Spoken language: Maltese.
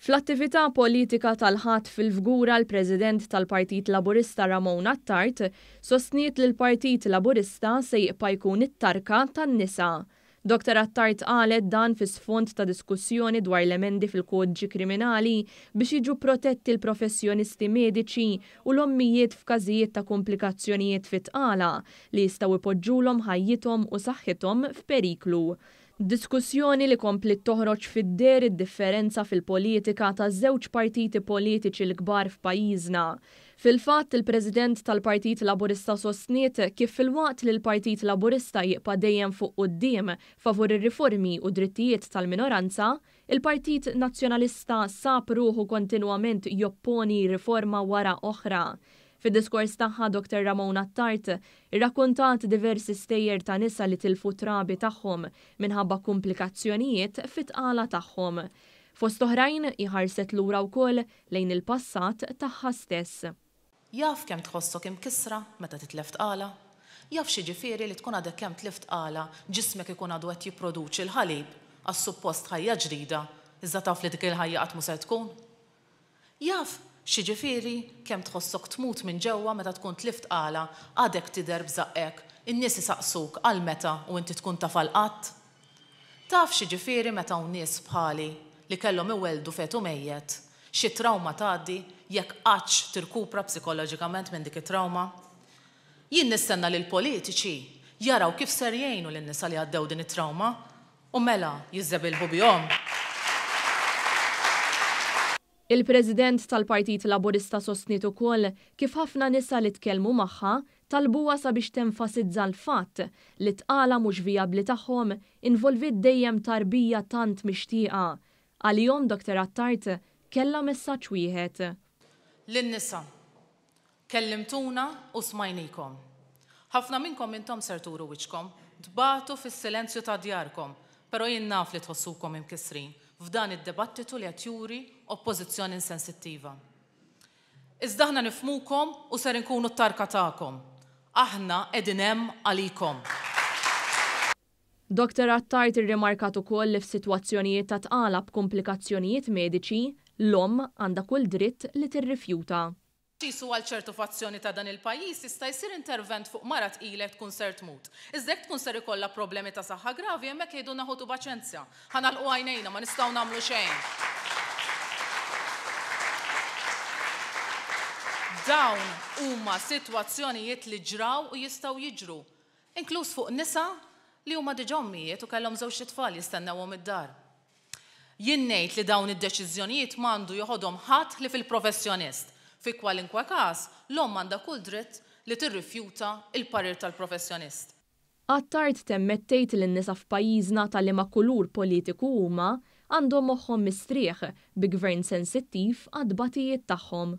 Fl-attività politika tal-ħadd fil-fgura l-President tal-Partit Laburista Ramon Attart sostniet li l-Partit Laburista se jibqa' jkun it-tarka tan-nisa. Dr. Attart qalet dan fis sfond ta' diskussjoni dwar l-emendi fil-kodġi kriminali biex jiġu protetti l-professjonisti mediċi u l-ommijiet f'każijiet ta' komplikazzjonijiet fit għala li jistaw ipoġġulhom ħajjithom u saħħithom f'periklu. Diskussjoni li komplit toħroċ fid-der id-differenza fil-politika ta' żewġ partiti politiċi l-kbar f'pajjiżna. Fil-fatt il-President tal-Partit Laburista sostniet kif fil-waqt li l-Partit Laburista jibqa' dejjem fuq quddiem favur ir-riformi u drittijiet tal-minoranza, il-Partit Nazzjonalista sab ruħu kontinwament jopponi riforma wara oħra Fid-diskors tagħha Dr. Ramona Tart irrakkuntat diversi stejjer ta' nisa li tilfu trabi tagħhom minħabba komplikazzjonijiet fit-tqala tagħhom. Fost oħrajn iħarset lura wkoll lejn il-passat tagħha stess. Jaf kemm tħossok imkisra meta titlef tqala, jaf xi ġifieri li tkun għadek kemm tlift tqala ġismek ikun għadu qed jipproduċi l-ħalib għas-suppost ħajja ġrida, iżda taf li dik il-ħajja qatt se tkun. Jaf Xiġifieri kemm tħossok tmut minn ġewwa meta tkun tlift għala għadek tidher bżaqek, in-nies isaqsuk għal meta u inti tkun tafal qatt. Taf xiġifieri meta un nies bħali li kellhom iweldu fetu mejjed, xi trauma tgħaddi jekk qaċ tirkupra psikoloġikament minn dik it trauma Jien nistenna lil politiċi jaraw kif ser jgħinu lin-nisa li għaddew din it trauma u mela jizzebilħu bihom. Il-President tal-Partit Laburista sostniet ukoll kif ħafna nisa li tkellmu magħha talbuha sabiex tenfasizza l-fatt li tqala mhux vijabbli tagħhom involvit dejjem tarbija tant mixtieqa. Għalihom Dr. Attart kellha messaġġ wieħed. Lin-nisa, kellimtuna u smajnikom. Ħafna minnkom intom serturu wiċkom, dbatu fis-silenzju ta' djarkom, pero jien naf li tħossukom imkisrin f'dan id-debattitu li qed juri oppożizzjoni insensittiva. Iżda aħna nifmukom u ser inkunu t-tarka tagħkom. Aħna qegħdin hemm għalikom. Dr. Attajt irrimarkat ukoll li f'sitwazzjonijiet ta' tqala b'komplikazzjonijiet mediċi, l-om għandha kull dritt li tirrifjuta tisu għal fazzjoni ta' dan il-pajis jista' jsir intervent fuq mara tqilek tkun ser tmut. Iżdek tkun ser ikolla problemi ta' saħħa gravi hemmhekk jgħidu naħutu paċenzja. Ħanalqu għajnejna ma nistgħu nagħmlu xejn. Dawn huma sitwazzjonijiet li ġraw u jistgħu jiġru. Inkluż fuq nisa li huma diġommijiet u kellhom żewġ it-tfal jistennewhom id-dar. Jinnejt li dawn id-deċiżjonijiet mandu joħodhom ħadd li fil-professjonist Fi kwalinkwa każ, l-om għandha kull dritt li tirrifjuta il-parir tal-professjonist. Għattart temmettejt l-nisa f'pajjiżna tal-li ma' kulur politiku huma għandhom moħħom mistrieħ bi gvern sensittiv għad batijiet tagħhom.